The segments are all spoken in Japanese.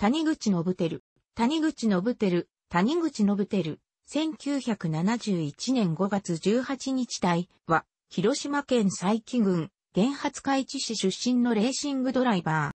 谷口信照、谷口信照、谷口信照、1971年5月18日隊は、広島県佐伯郡、原発海地市出身のレーシングドライバ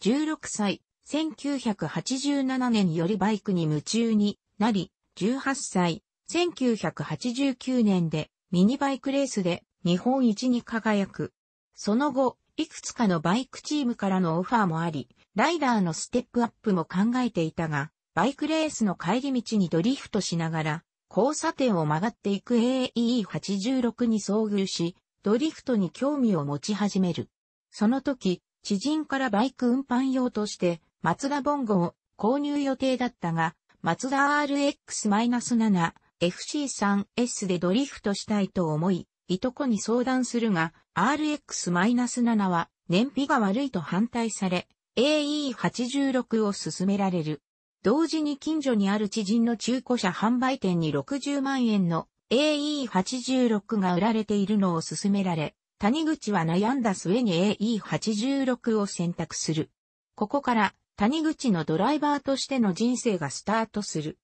ー。16歳、1987年よりバイクに夢中になり、18歳、1989年でミニバイクレースで日本一に輝く。その後、いくつかのバイクチームからのオファーもあり、ライダーのステップアップも考えていたが、バイクレースの帰り道にドリフトしながら、交差点を曲がっていく AE86 に遭遇し、ドリフトに興味を持ち始める。その時、知人からバイク運搬用として、マツダボンゴを購入予定だったが、マツダ RX-7FC3S でドリフトしたいと思い、いとこに相談するが、RX-7 は燃費が悪いと反対され、AE86 を勧められる。同時に近所にある知人の中古車販売店に60万円の AE86 が売られているのを勧められ、谷口は悩んだ末に AE86 を選択する。ここから谷口のドライバーとしての人生がスタートする。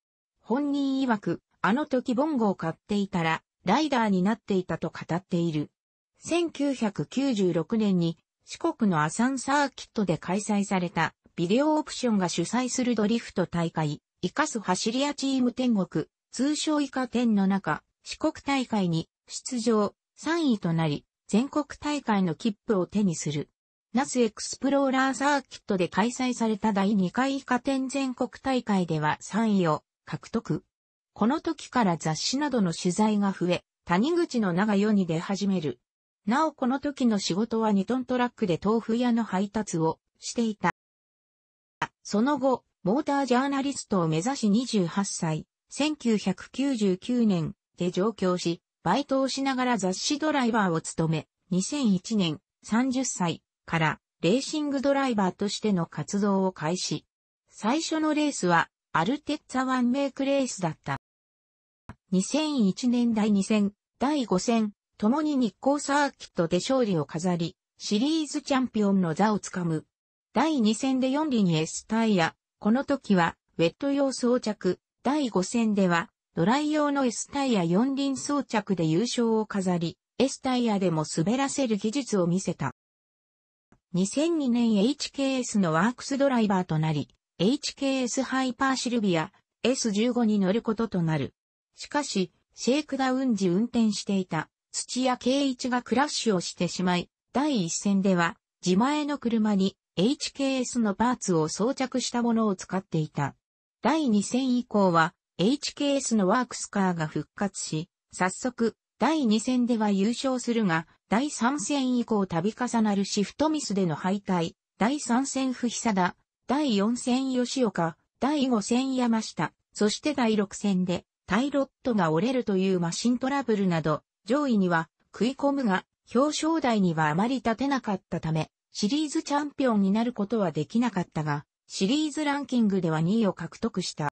本人曰く、あの時ボンゴを買っていたら、ライダーになっていたと語っている。1996年に四国のアサンサーキットで開催されたビデオオプションが主催するドリフト大会、イカス走り屋チーム天国、通称イカ天の中、四国大会に出場、3位となり、全国大会の切符を手にする。ナスエクスプローラーサーキットで開催された第2回イカ天全国大会では3位を獲得。この時から雑誌などの取材が増え、谷口の名が世に出始める。なおこの時の仕事は2トントラックで豆腐屋の配達をしていた。その後、モータージャーナリストを目指し28歳、1999年で上京し、バイトをしながら雑誌ドライバーを務め、2001年30歳からレーシングドライバーとしての活動を開始。最初のレースはアルテッツァワンメイクレースだった。2001年第2戦、第5戦、ともに日光サーキットで勝利を飾り、シリーズチャンピオンの座をつかむ。第2戦で4輪 S タイヤ、この時はウェット用装着、第5戦ではドライ用の S タイヤ4輪装着で優勝を飾り、S タイヤでも滑らせる技術を見せた。2002年 HKS のワークスドライバーとなり、HKS ハイパーシルビア S15 に乗ることとなる。しかし、シェイクダウン時運転していた土屋圭一がクラッシュをしてしまい、第一戦では自前の車に HKS のパーツを装着したものを使っていた。第2戦以降は HKS のワークスカーが復活し、早速第2戦では優勝するが、第3戦以降度重なるシフトミスでの敗退、第3戦不久だ、第4戦吉岡、第5戦山下、そして第6戦でタイロットが折れるというマシントラブルなど、上位には食い込むが、表彰台にはあまり立てなかったため、シリーズチャンピオンになることはできなかったが、シリーズランキングでは2位を獲得した。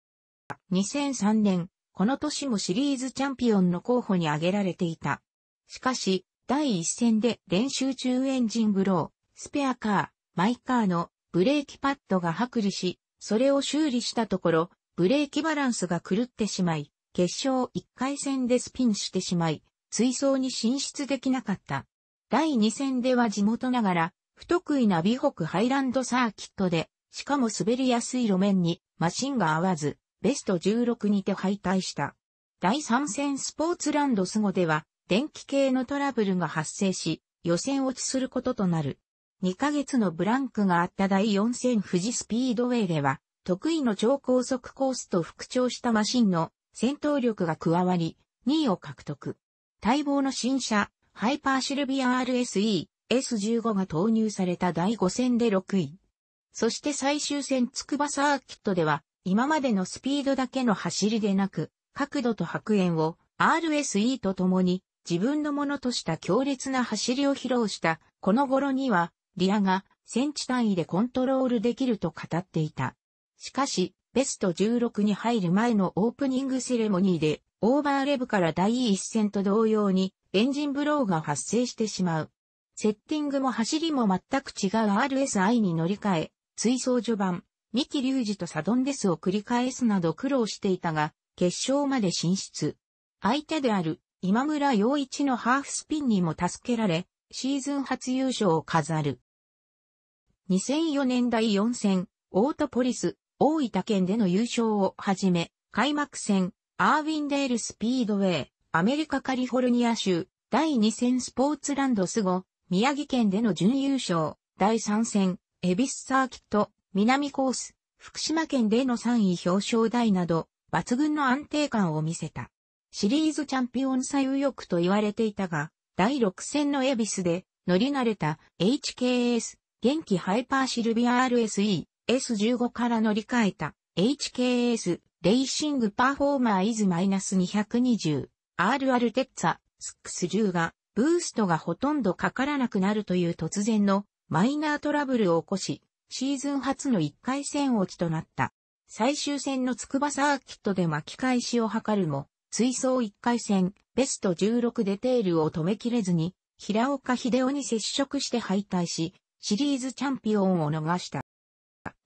2003年、この年もシリーズチャンピオンの候補に挙げられていた。しかし、第一戦で練習中エンジンブロー、スペアカー、マイカーのブレーキパッドが剥離し、それを修理したところ、ブレーキバランスが狂ってしまい、決勝1回戦でスピンしてしまい、追走に進出できなかった。第2戦では地元ながら、不得意な美北ハイランドサーキットで、しかも滑りやすい路面にマシンが合わず、ベスト16にて敗退した。第3戦スポーツランドスゴでは、電気系のトラブルが発生し、予選落ちすることとなる。2ヶ月のブランクがあった第4戦富士スピードウェイでは、得意の超高速コースと復調したマシンの戦闘力が加わり、2位を獲得。待望の新車、ハイパーシルビア RSE、S15 が投入された第5戦で6位。そして最終戦筑波サーキットでは、今までのスピードだけの走りでなく、角度と白煙を RSE と共に自分のものとした強烈な走りを披露した、この頃には、リアがセンチ単位でコントロールできると語っていた。しかし、ベスト16に入る前のオープニングセレモニーで、オーバーレブから第一戦と同様に、エンジンブローが発生してしまう。セッティングも走りも全く違う RSI に乗り換え、追走序盤、三木隆二とサドンデスを繰り返すなど苦労していたが、決勝まで進出。相手である今村洋一のハーフスピンにも助けられ、シーズン初優勝を飾る。2004年第4戦、オートポリス、大分県での優勝をはじめ、開幕戦、アーウィンデールスピードウェイ、アメリカカリフォルニア州、第2戦スポーツランドスゴ、宮城県での準優勝、第3戦、エビスサーキット、南コース、福島県での3位表彰台など、抜群の安定感を見せた。シリーズチャンピオン最右翼と言われていたが、第6戦のエビスで乗り慣れた HKS 元気ハイパーシルビア RSE S15 から乗り換えた HKS レーシングパフォーマーイズ -220RR テッツァスックス10がブーストがほとんどかからなくなるという突然のマイナートラブルを起こし、シーズン初の1回戦落ちとなった。最終戦の筑波サーキットで巻き返しを図るも、追走1回戦、ベスト16でテールを止めきれずに、平岡秀夫に接触して敗退し、シリーズチャンピオンを逃した。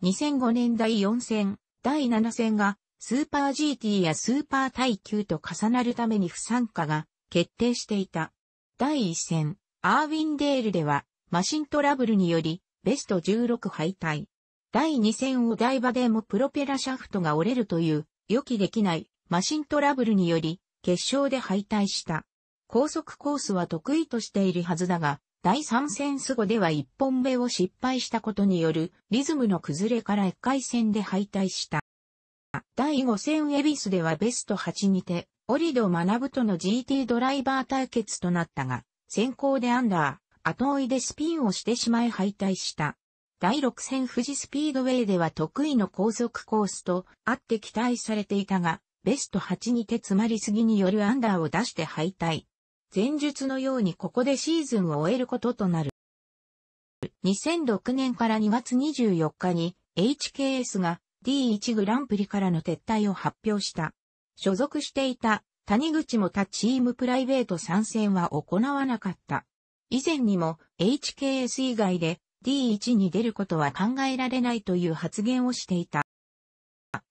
2005年第4戦、第7戦がスーパー GT やスーパー耐久と重なるために不参加が決定していた。第1戦、アーウィンデールではマシントラブルによりベスト16敗退。第2戦お台場でもプロペラシャフトが折れるという予期できないマシントラブルにより決勝で敗退した。高速コースは得意としているはずだが、第3戦スゴでは1本目を失敗したことによるリズムの崩れから1回戦で敗退した。第5戦エビスではベスト8にて、オリド学との GT ドライバー対決となったが、先行でアンダー、後追いでスピンをしてしまい敗退した。第6戦富士スピードウェイでは得意の高速コースとあって期待されていたが、ベスト8にて詰まりすぎによるアンダーを出して敗退。前述のようにここでシーズンを終えることとなる。2006年から2月24日に HKS が D1 グランプリからの撤退を発表した。所属していた谷口も他チームプライベート参戦は行わなかった。以前にも HKS 以外で D1 に出ることは考えられないという発言をしていた。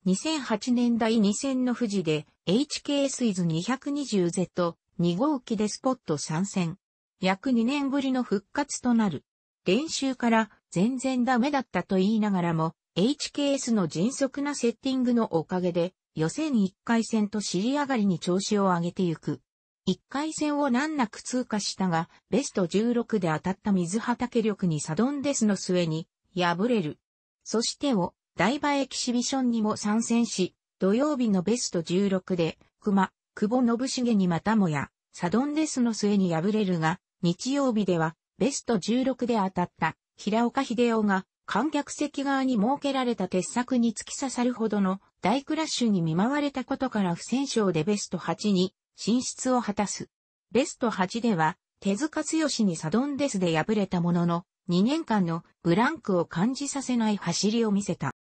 2008年代2000の富士で HKS is 220Z 2号機でスポット参戦。約2年ぶりの復活となる。練習から全然ダメだったと言いながらも、HKS の迅速なセッティングのおかげで、予選1回戦と尻上がりに調子を上げてゆく。1回戦を難なく通過したが、ベスト16で当たった水畑力にサドンデスの末に、敗れる。そしてを、台場エキシビションにも参戦し、土曜日のベスト16で、熊、久保信茂にまたもや、サドンデスの末に敗れるが、日曜日では、ベスト16で当たった、平岡秀夫が、観客席側に設けられた鉄柵に突き刺さるほどの大クラッシュに見舞われたことから不戦勝でベスト8に進出を果たす。ベスト8では手塚剛にサドンデスで敗れたものの2年間のブランクを感じさせない走りを見せた。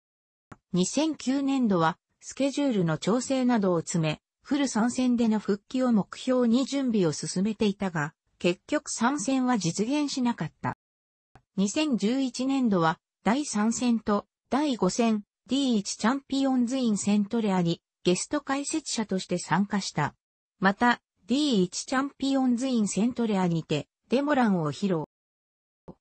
2009年度はスケジュールの調整などを詰めフル参戦での復帰を目標に準備を進めていたが、結局参戦は実現しなかった。2011年度は、第3戦と第5戦 D1 チャンピオンズインセントレアにゲスト解説者として参加した。また、D1 チャンピオンズインセントレアにてデモランを披露。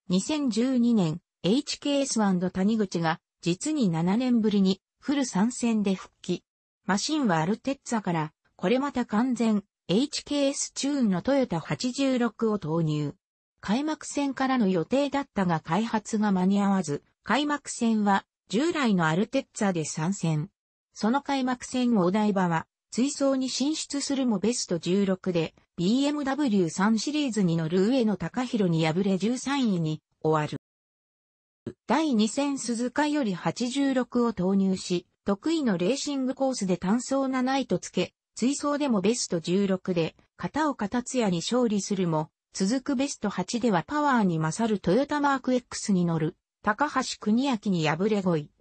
2012年、HKS& 谷口が実に7年ぶりにフル参戦で復帰。マシンはアルテッツァから、これまた完全 HKS チューンのトヨタ86を投入。開幕戦からの予定だったが開発が間に合わず、開幕戦は従来のアルテッツァで参戦。その開幕戦をお台場は、追走に進出するもベスト16で、BMW3 シリーズに乗る上野隆弘に敗れ13位に終わる。第2戦鈴鹿より86を投入し、得意のレーシングコースで単走7位とつけ、追走でもベスト16で、片岡達也に勝利するも、続くベスト8ではパワーに勝るトヨタマーク X に乗る、高橋国明に敗れ5位。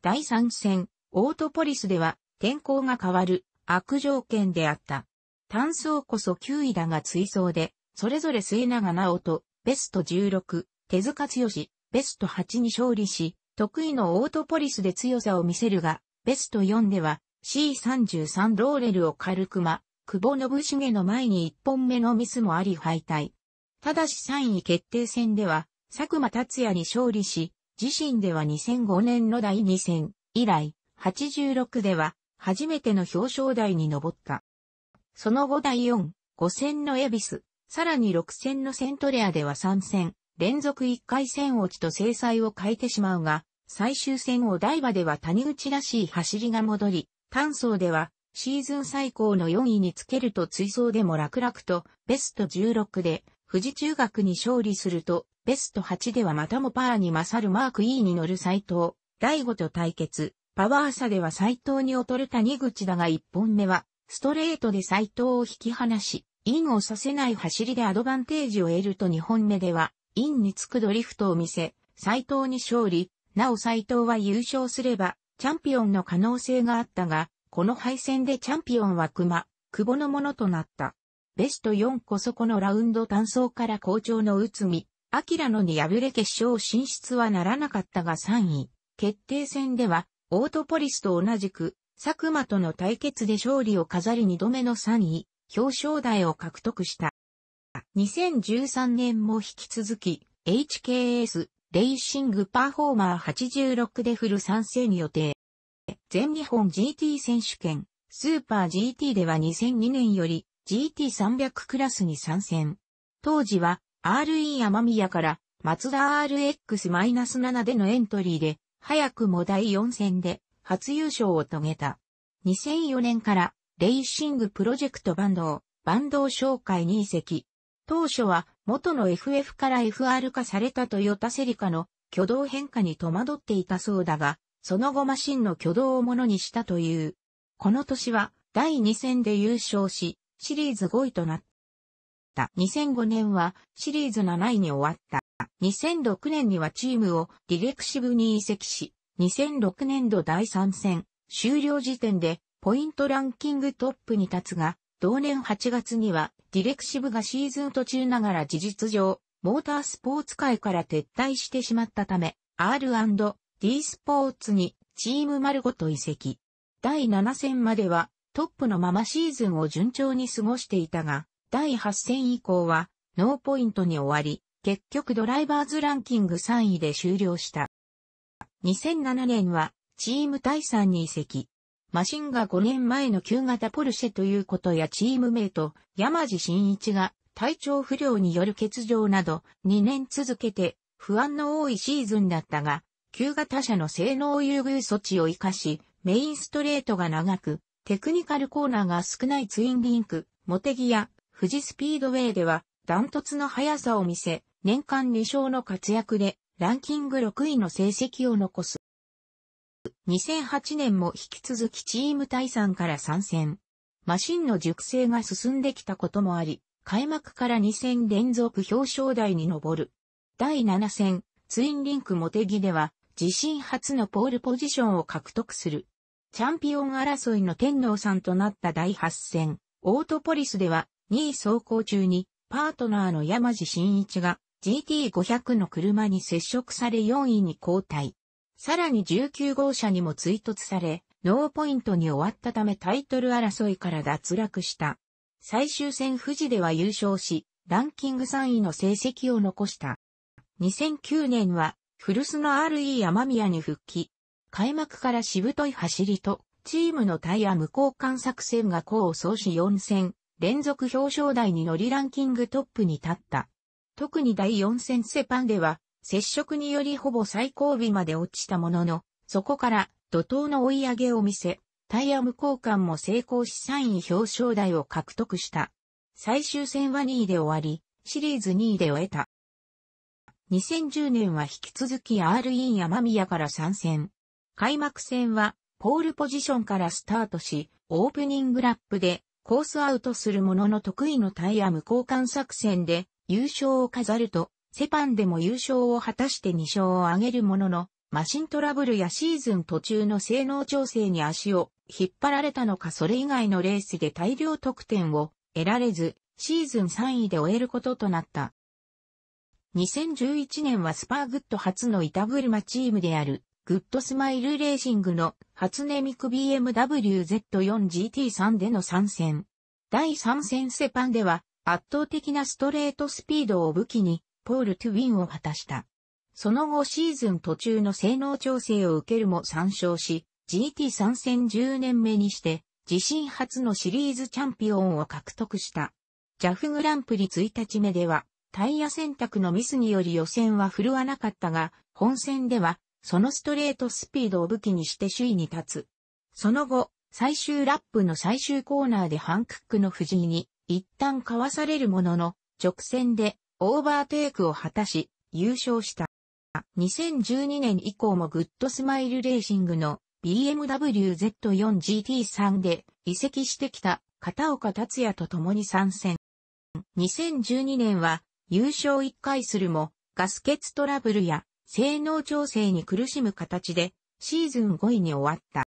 第3戦、オートポリスでは、天候が変わる、悪条件であった。単走こそ9位だが追走で、それぞれ末永直と、ベスト16、手塚剛、ベスト8に勝利し、得意のオートポリスで強さを見せるが、ベスト4では C33 ローレルを軽くま、久保信重の前に1本目のミスもあり敗退。ただし3位決定戦では、佐久間達也に勝利し、自身では2005年の第2戦以来、86では初めての表彰台に上った。その後第4、5戦のエビス、さらに6戦のセントレアでは3戦、連続1回戦落ちと制裁を変えてしまうが、最終戦お台場では谷口らしい走りが戻り、単走ではシーズン最高の4位につけると追走でも楽々とベスト16で富士中学に勝利するとベスト8ではまたもパーに勝るマーク E に乗る斎藤、第五と対決。パワー差では斎藤に劣る谷口だが1本目は、ストレートで斎藤を引き離し、インをさせない走りでアドバンテージを得ると2本目では、インにつくドリフトを見せ、斎藤に勝利、なお斎藤は優勝すれば、チャンピオンの可能性があったが、この敗戦でチャンピオンは熊、久保のものとなった。ベスト4こそこのラウンド単走から好調の内海、明野に敗れ決勝進出はならなかったが3位。決定戦では、オートポリスと同じく、佐久間との対決で勝利を飾り2度目の3位、表彰台を獲得した。2013年も引き続き、HKS、レイシングパフォーマー86でフル参戦予定。全日本 GT 選手権、スーパー GT では2002年より GT300 クラスに参戦。当時は RE 天宮からマツダ RX-7 でのエントリーで、早くも第4戦で初優勝を遂げた。2004年からレイシングプロジェクトバンドをバンド紹介に移籍。当初は元の FF から FR 化されたトヨタセリカの挙動変化に戸惑っていたそうだが、その後マシンの挙動をものにしたという。この年は第2戦で優勝し、シリーズ5位となった。2005年はシリーズ7位に終わった。2006年にはチームをディレクシブに移籍し、2006年度第3戦終了時点でポイントランキングトップに立つが、同年8月にはディレクシブがシーズン途中ながら事実上、モータースポーツ界から撤退してしまったため、R&D スポーツにチーム丸ごと移籍。第7戦まではトップのままシーズンを順調に過ごしていたが、第8戦以降はノーポイントに終わり、結局ドライバーズランキング3位で終了した。2007年はチーム第3に移籍。マシンが5年前の旧型ポルシェということやチームメイト、山地真一が体調不良による欠場など2年続けて不安の多いシーズンだったが、旧型車の性能優遇措置を活かし、メインストレートが長く、テクニカルコーナーが少ないツインリンク、モテギや富士スピードウェイではダントツの速さを見せ、年間2勝の活躍でランキング6位の成績を残す。2008年も引き続きチーム対散から参戦。マシンの熟成が進んできたこともあり、開幕から2戦連続表彰台に上る。第7戦、ツインリンクモテギでは、自身初のポールポジションを獲得する。チャンピオン争いの天皇さんとなった第8戦、オートポリスでは、2位走行中に、パートナーの山地真一が、GT500 の車に接触され4位に交代。さらに19号車にも追突され、ノーポイントに終わったためタイトル争いから脱落した。最終戦富士では優勝し、ランキング3位の成績を残した。2009年は、古巣の RE 山宮に復帰。開幕からしぶとい走りと、チームのタイヤ無交換作戦が功を奏し4戦、連続表彰台に乗りランキングトップに立った。特に第4戦セパンでは、接触によりほぼ最後尾まで落ちたものの、そこから怒涛の追い上げを見せ、タイヤ無交換も成功し3位表彰台を獲得した。最終戦は2位で終わり、シリーズ2位で終えた。2010年は引き続き R e ン山宮から参戦。開幕戦は、ポールポジションからスタートし、オープニングラップでコースアウトするものの得意のタイヤ無交換作戦で優勝を飾ると、セパンでも優勝を果たして2勝を挙げるものの、マシントラブルやシーズン途中の性能調整に足を引っ張られたのかそれ以外のレースで大量得点を得られず、シーズン3位で終えることとなった。2011年はスパーグッド初の板車チームである、グッドスマイルレーシングの初音ミク BMWZ4GT3 での参戦。第3戦セパンでは圧倒的なストレートスピードを武器にポール・トゥウィンを果たした。その後シーズン途中の性能調整を受けるも参照し、GT 参戦10年目にして、自身初のシリーズチャンピオンを獲得した。JAF グランプリ1日目では、タイヤ選択のミスにより予選は振るわなかったが、本戦では、そのストレートスピードを武器にして首位に立つ。その後、最終ラップの最終コーナーでハンクックの藤井に、一旦かわされるものの、直線でオーバーテイクを果たし、優勝した。2012年以降もグッドスマイルレーシングの BMW Z4GT3 で移籍してきた片岡達也と共に参戦。2012年は優勝1回するもガス欠トラブルや性能調整に苦しむ形でシーズン5位に終わった。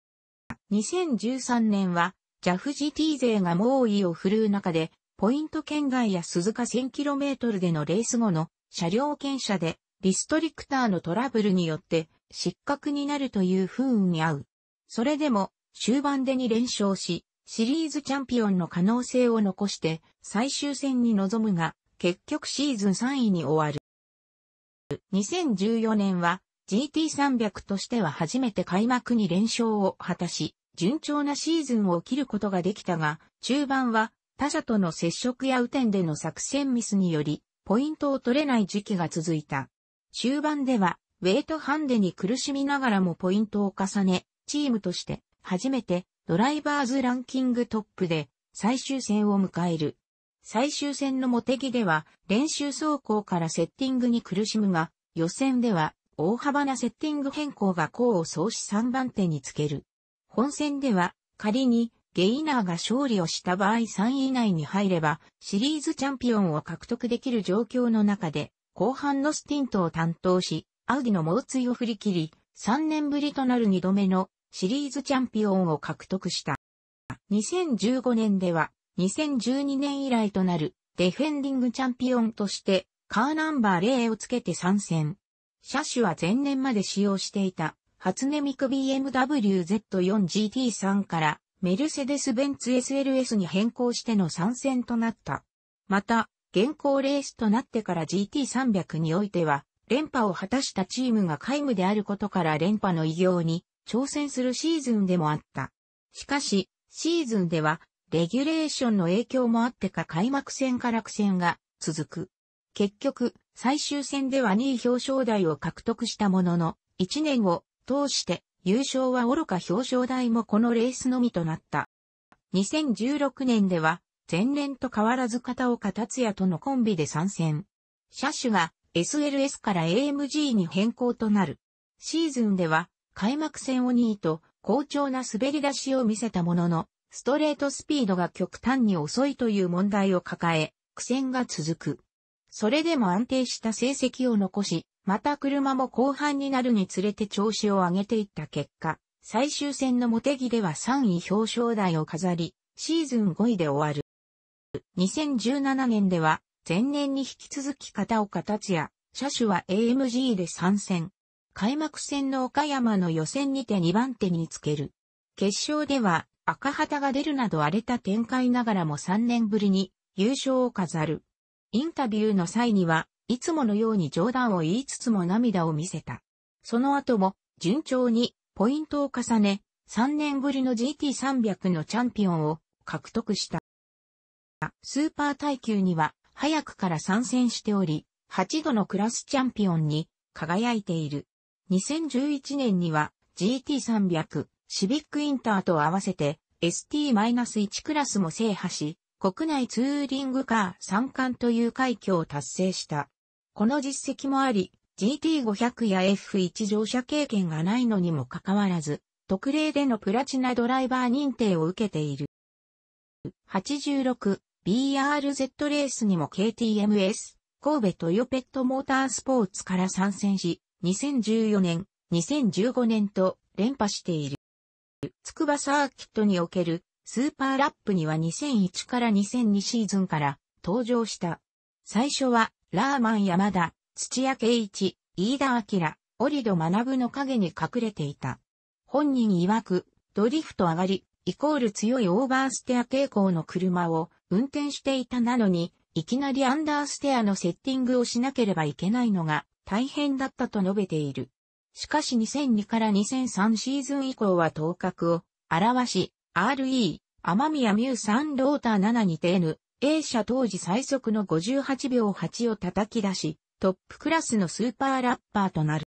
2013年は JAF GT 勢が猛威を振るう中でポイント圏外や鈴鹿 1000km でのレース後の車両検査でリストリクターのトラブルによって失格になるという不運に遭う。それでも終盤で2連勝し、シリーズチャンピオンの可能性を残して最終戦に臨むが、結局シーズン3位に終わる。2014年は GT300 としては初めて開幕に連勝を果たし、順調なシーズンを切ることができたが、中盤は他者との接触や雨天での作戦ミスにより、ポイントを取れない時期が続いた。終盤では、ウェイトハンデに苦しみながらもポイントを重ね、チームとして初めてドライバーズランキングトップで最終戦を迎える。最終戦のモテギでは練習走行からセッティングに苦しむが、予選では大幅なセッティング変更が功を奏し3番手につける。本戦では仮にゲイナーが勝利をした場合3位以内に入れば、シリーズチャンピオンを獲得できる状況の中で、後半のスティントを担当し、アウディの猛追を振り切り、3年ぶりとなる2度目のシリーズチャンピオンを獲得した。2015年では、2012年以来となるディフェンディングチャンピオンとして、カーナンバー0をつけて参戦。車種は前年まで使用していた、初音ミク BMW Z4GT3 からメルセデス・ベンツ SLS に変更しての参戦となった。また、現行レースとなってから GT300 においては、連覇を果たしたチームが皆無であることから連覇の偉業に挑戦するシーズンでもあった。しかし、シーズンでは、レギュレーションの影響もあってか開幕戦から苦戦が続く。結局、最終戦では2位表彰台を獲得したものの、1年を通して優勝は愚か表彰台もこのレースのみとなった。2016年では、前年と変わらず片岡達也とのコンビで参戦。車種が SLS から AMG に変更となる。シーズンでは、開幕戦を2位と好調な滑り出しを見せたものの、ストレートスピードが極端に遅いという問題を抱え、苦戦が続く。それでも安定した成績を残し、また車も後半になるにつれて調子を上げていった結果、最終戦の茂木では3位表彰台を飾り、シーズン5位で終わる。2017年では、前年に引き続き片岡達也、車種は AMG で参戦。開幕戦の岡山の予選にて2番手につける。決勝では赤旗が出るなど荒れた展開ながらも3年ぶりに優勝を飾る。インタビューの際にはいつものように冗談を言いつつも涙を見せた。その後も、順調に、ポイントを重ね、3年ぶりの GT300 のチャンピオンを獲得した。スーパー耐久には早くから参戦しており、8度のクラスチャンピオンに輝いている。2011年には GT300 シビックインターと合わせて ST-1 クラスも制覇し、国内ツーリングカー3冠という快挙を達成した。この実績もあり、GT500 や F1 乗車経験がないのにもかかわらず、特例でのプラチナドライバー認定を受けている。86BRZ レースにも KTMS 神戸トヨペットモータースポーツから参戦し、2014年、2015年と連覇している。筑波サーキットにおけるスーパーラップには2001から2002シーズンから登場した。最初はラーマン山田、土屋圭一、飯田明、折戸学の影に隠れていた。本人曰く、ドリフト上がり、イコール強いオーバーステア傾向の車を運転していたなのに、いきなりアンダーステアのセッティングをしなければいけないのが大変だったと述べている。しかし2002から2003シーズン以降は頭角を表し、RE、天宮ミュー3ローター7にて N、A 社当時最速の58秒8を叩き出し、トップクラスのスーパーラッパーとなる。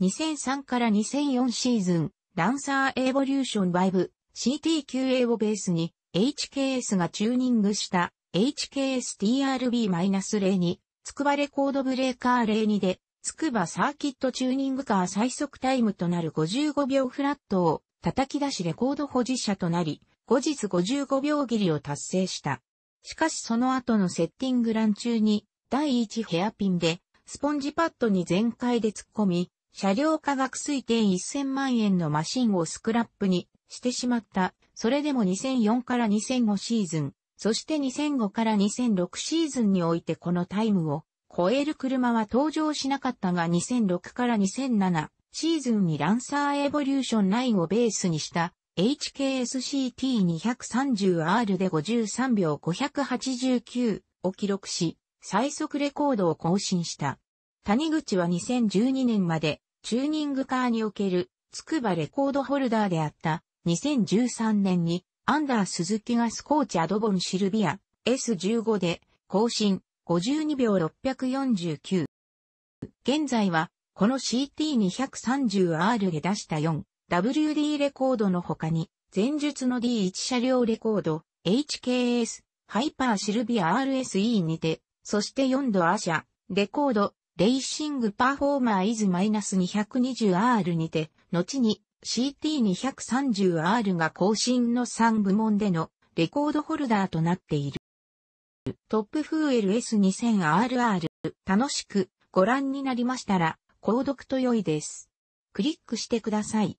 2003から2004シーズン、ランサーエボリューションバイブ CTQA をベースに HKS がチューニングした HKSTRB-0 に、つくばレコードブレーカー02で、つくばサーキットチューニングカー最速タイムとなる55秒フラットを叩き出しレコード保持者となり、後日55秒切りを達成した。しかしその後のセッティングラン中に、第1ヘアピンで、スポンジパッドに全開で突っ込み、車両価格推定1000万円のマシンをスクラップにしてしまった。それでも2004から2005シーズン、そして2005から2006シーズンにおいてこのタイムを超える車は登場しなかったが2006から2007シーズンにランサーエボリューション9をベースにした HKSCT230R で53秒589を記録し、最速レコードを更新した。谷口は2012年までチューニングカーにおけるつくばレコードホルダーであった2013年にアンダー鈴木がスコーチアドボンシルビア S15 で更新52秒649。現在はこの CT230R で出した4 WD レコードの他に、前述の D1 車両レコード、HKS、ハイパーシルビア RSE にて、そして4度アシャ、レコード、レイシングパフォーマーイズ -220R にて、後に CT230R が更新の3部門でのレコードホルダーとなっている。トップフール S2000RR、楽しくご覧になりましたら、購読と良いです。クリックしてください。